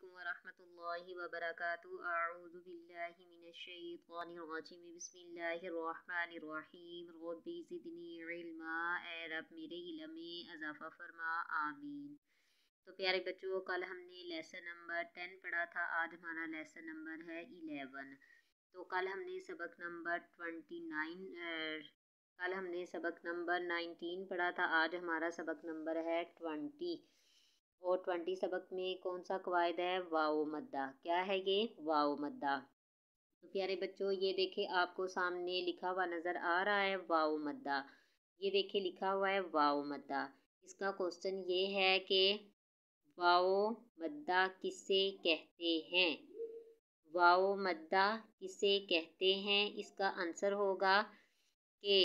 अलैक्म वरहमतुल्लाहि वबरकातुहू अऊज़ु बिल्लाहि मिनश्शैतानिर रजीम रब्बी ज़िदनी इल्मा ए रब मेरे इल्म में इजाफ़ा फरमा आमीन तो प्यारे बच्चों कल हमने लेसन नंबर टेन पढ़ा था आज हमारा लेसन नंबर है इलेवन तो कल हमने सबक नंबर ट्वेंटी नाइन कल हमने सबक नंबर नाइनटीन पढ़ा था आज हमारा सबक नंबर है ट्वेंटी और ट्वेंटी सबक में कौन सा कवायद है वाओ मद्दा क्या है ये वाओ मद्दा तो प्यारे बच्चों ये देखे आपको सामने लिखा हुआ नज़र आ रहा है वाओ मद्दा ये देखे लिखा हुआ है वाओ मद्दा इसका क्वेश्चन ये है कि वाओ मद्दा किसे कहते हैं वाओ मद्दा किसे कहते हैं इसका आंसर होगा के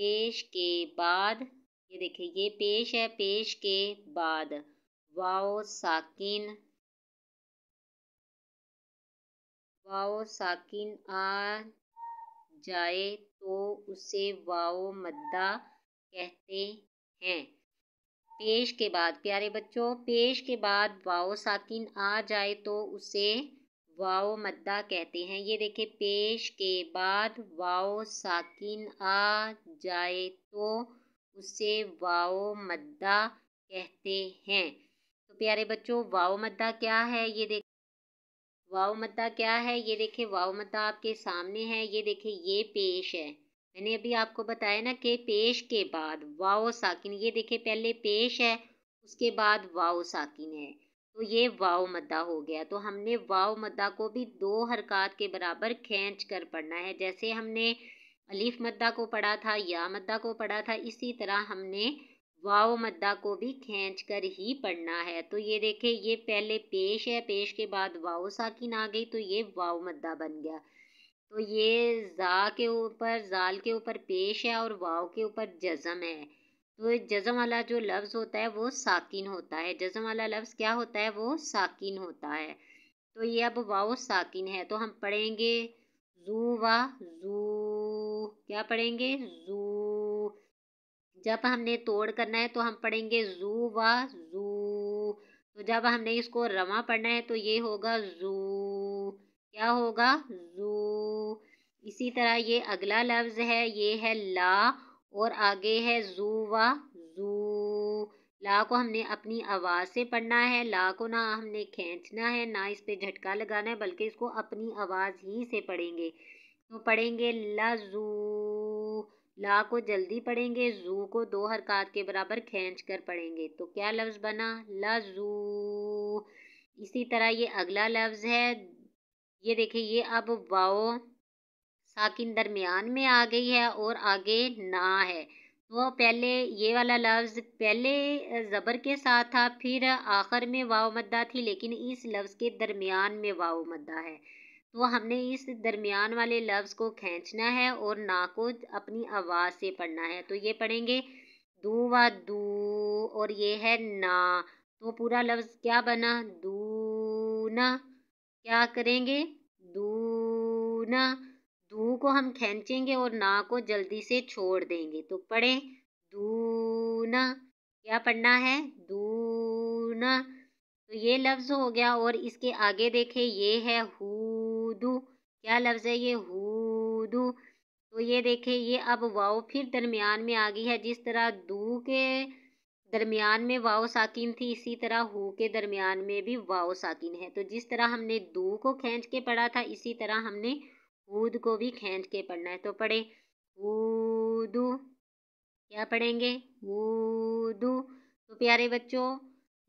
पेश के बाद ये देखिए ये पेश है पेश के बाद वाओ वाओ साकिन आ जाए तो उसे वाओ मद्दा कहते हैं पेश के बाद प्यारे बच्चों पेश के बाद वाओ साकिन आ जाए तो उसे वाओ मद्दा कहते हैं ये देखे पेश के बाद वाओ साकिन आ जाए तो उसे वाओ मद्दा कहते हैं प्यारे बच्चों वाव मद्दा क्या है ये देख वाव मद्दा क्या है ये देखे वाव मद्दा आपके सामने है ये देखे ये पेश है मैंने अभी आपको बताया ना कि पेश के बाद वाओ साकिन ये देखे पहले पेश है उसके बाद वाओ साकिन है तो ये वाव मद्दा हो गया तो हमने वाव मद्दा को भी दो हरकत के बराबर खींच कर पढ़ना है जैसे हमने अलीफ मद्दा को पढ़ा था या मद्दा को पढ़ा था इसी तरह हमने वाव मद्दा को भी खींच कर ही पढ़ना है तो ये देखें ये पहले पेश है पेश के बाद वाव साकिन आ गई तो ये वाव मद्दा बन गया तो ये जा के ऊपर जाल के ऊपर पेश है और वाव के ऊपर जज़म है तो जज़म वाला जो लफ्ज़ होता है वो साकिन होता है जज़म वाला लफ्ज़ क्या होता है वो साकिन होता है तो ये अब वाव साकिन है तो हम पढ़ेंगे जू वा जू क्या पढ़ेंगे जू जब हमने तोड़ करना है तो हम पढ़ेंगे जू व जू तो जब हमने इसको रवा पढ़ना है तो ये होगा जू क्या होगा जू इसी तरह ये अगला लफ्ज़ है ये है ला और आगे है जू व जू ला को हमने अपनी आवाज़ से पढ़ना है ला को ना हमने खींचना है ना इस पर झटका लगाना है बल्कि इसको अपनी आवाज़ ही से पढ़ेंगे तो पढ़ेंगे लजू ला को जल्दी पढ़ेंगे जू को दो हरकत के बराबर खींच कर पढ़ेंगे तो क्या लफ्ज़ बना जू इसी तरह ये अगला लफ्ज़ है ये देखिए ये अब वाओ साकिन दरमियान में आ गई है और आगे ना है तो पहले ये वाला लफ्ज़ पहले ज़बर के साथ था फिर आखिर में वाओ मद्दा थी लेकिन इस लफ्ज़ के दरमियान में वाओ मद्दा है तो हमने इस दरमियान वाले लफ्ज़ को खींचना है और ना को अपनी आवाज़ से पढ़ना है तो ये पढ़ेंगे दू व दू और ये है ना तो पूरा लफ्ज़ क्या बना दूना क्या करेंगे दूना दू को हम खींचेंगे और ना को जल्दी से छोड़ देंगे तो पढ़ें दूना क्या पढ़ना है दूना तो ये लफ्ज़ हो गया और इसके आगे देखें ये है हु हुदू क्या लफ्ज़ है ये हुदू तो ये देखें ये अब वाओ फिर दरमियान में आ गई है जिस तरह दू के दरमियान में वाओ साकिन थी इसी तरह हु के दरमियान में भी वाओ साकिन है तो जिस तरह हमने दू को खींच के पढ़ा था इसी तरह हमने हुद को भी खींच के पढ़ना है तो पढ़े हुदू क्या पढ़ेंगे हुदू तो प्यारे बच्चों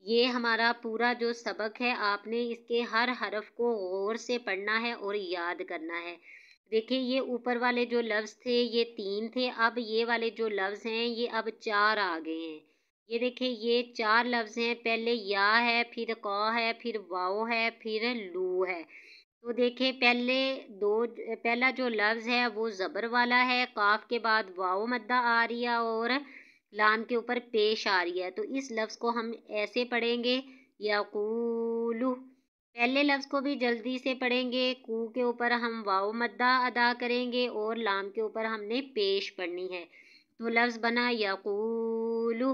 ये हमारा पूरा जो सबक है आपने इसके हर हरफ को गौर से पढ़ना है और याद करना है देखिए ये ऊपर वाले जो लफ्ज़ थे ये तीन थे अब ये वाले जो लफ्ज़ हैं ये अब चार आ गए हैं ये देखिए ये चार लफ्ज़ हैं पहले या है फिर कौ है फिर वाओ है फिर लू है तो देखिए पहले दो पहला जो लफ्ज़ है वो ज़बर वाला है काफ के बाद वाओ मद्दा आ रही है और लाम के ऊपर पेश आ रही है तो इस लफ्ज़ को हम ऐसे पढ़ेंगे याकूलू पहले लफ्ज़ को भी जल्दी से पढ़ेंगे कू के ऊपर हम वाओ मद्दा अदा करेंगे और लाम के ऊपर हमने पेश पढ़नी है तो लफ्ज़ बना याकूलू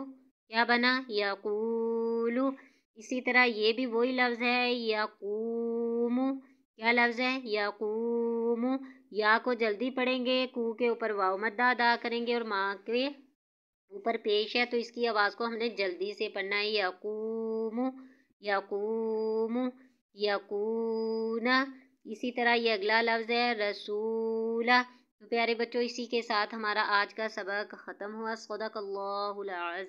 क्या बना याकूलू इसी तरह ये भी वही लफ्ज़ है याकूम क्या लफ्ज़ है याकूमू या को जल्दी पढ़ेंगे कू के ऊपर वाओ मद्दा अदा करेंगे और माँ के ऊपर पेश है तो इसकी आवाज़ को हमने जल्दी से पढ़ना है यकूम यकूम यकूना इसी तरह ये अगला लफ्ज़ है रसूला तो प्यारे बच्चों इसी के साथ हमारा आज का सबक ख़त्म हुआ सदक अल्लाह